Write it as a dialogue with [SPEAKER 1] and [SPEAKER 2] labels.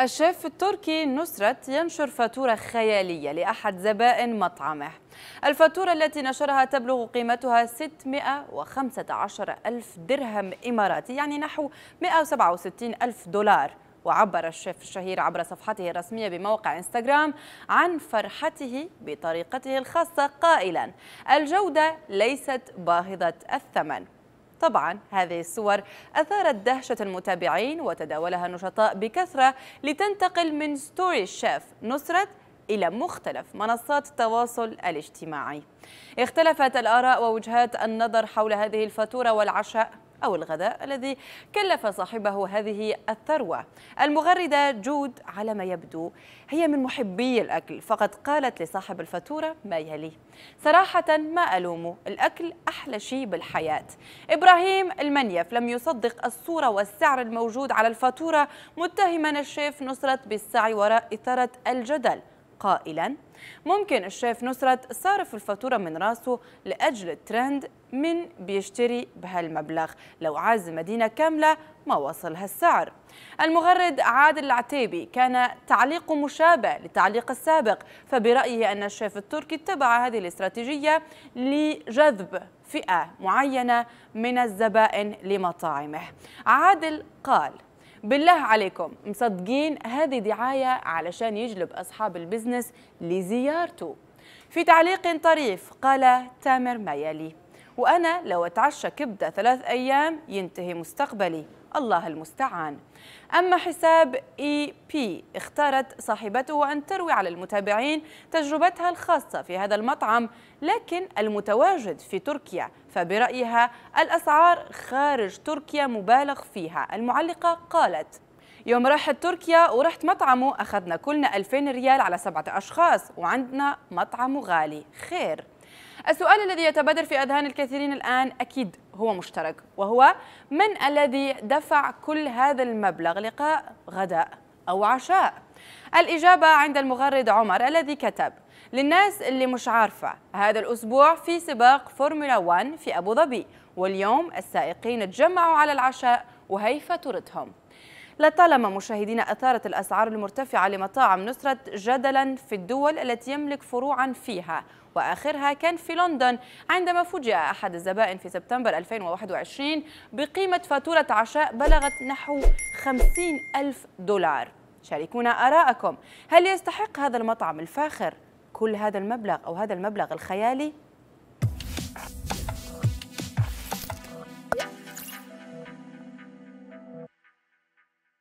[SPEAKER 1] الشيف التركي نسرت ينشر فاتورة خيالية لأحد زبائن مطعمه الفاتورة التي نشرها تبلغ قيمتها 615 ألف درهم إماراتي يعني نحو 167 ألف دولار وعبر الشيف الشهير عبر صفحته الرسمية بموقع انستغرام عن فرحته بطريقته الخاصة قائلا الجودة ليست باهظة الثمن طبعا هذه الصور أثارت دهشة المتابعين وتداولها النشطاء بكثرة لتنتقل من ستوري الشيف نصرت إلى مختلف منصات التواصل الاجتماعي اختلفت الآراء ووجهات النظر حول هذه الفاتورة والعشاء أو الغداء الذي كلف صاحبه هذه الثروة المغردة جود على ما يبدو هي من محبي الأكل فقد قالت لصاحب الفاتورة ما يلي صراحة ما ألومه الأكل أحلى شيء بالحياة إبراهيم المنيف لم يصدق الصورة والسعر الموجود على الفاتورة متهما الشيف نصرت بالسعي وراء إثارة الجدل قائلا ممكن الشيف نصرت صارف الفاتورة من راسه لأجل الترند من بيشتري بهالمبلغ لو عاز مدينة كاملة ما وصل هالسعر المغرد عادل العتيبي كان تعليقه مشابه للتعليق السابق فبرأيه أن الشيف التركي اتبع هذه الاستراتيجية لجذب فئة معينة من الزبائن لمطاعمه عادل قال بالله عليكم مصدقين هذه دعاية علشان يجلب أصحاب البزنس لزيارته في تعليق طريف قال تامر ميالي وأنا لو أتعشى كبدة ثلاث أيام ينتهي مستقبلي الله المستعان أما حساب إي بي اختارت صاحبته أن تروي على المتابعين تجربتها الخاصة في هذا المطعم لكن المتواجد في تركيا فبرأيها الأسعار خارج تركيا مبالغ فيها المعلقة قالت يوم راحت تركيا ورحت مطعمه أخذنا كلنا 2000 ريال على سبعة أشخاص وعندنا مطعمه غالي خير السؤال الذي يتبادر في أذهان الكثيرين الآن أكيد هو مشترك وهو من الذي دفع كل هذا المبلغ لقاء غداء أو عشاء الإجابة عند المغرد عمر الذي كتب للناس اللي مش عارفة هذا الأسبوع في سباق فورمولا 1 في أبو ظبي واليوم السائقين تجمعوا على العشاء وهيفا تورتهم لطالما مشاهدين أثارت الأسعار المرتفعة لمطاعم نصرة جدلا في الدول التي يملك فروعا فيها وآخرها كان في لندن عندما فوجئ أحد الزبائن في سبتمبر 2021 بقيمة فاتورة عشاء بلغت نحو 50 ألف دولار شاركونا آراءكم هل يستحق هذا المطعم الفاخر كل هذا المبلغ أو هذا المبلغ الخيالي؟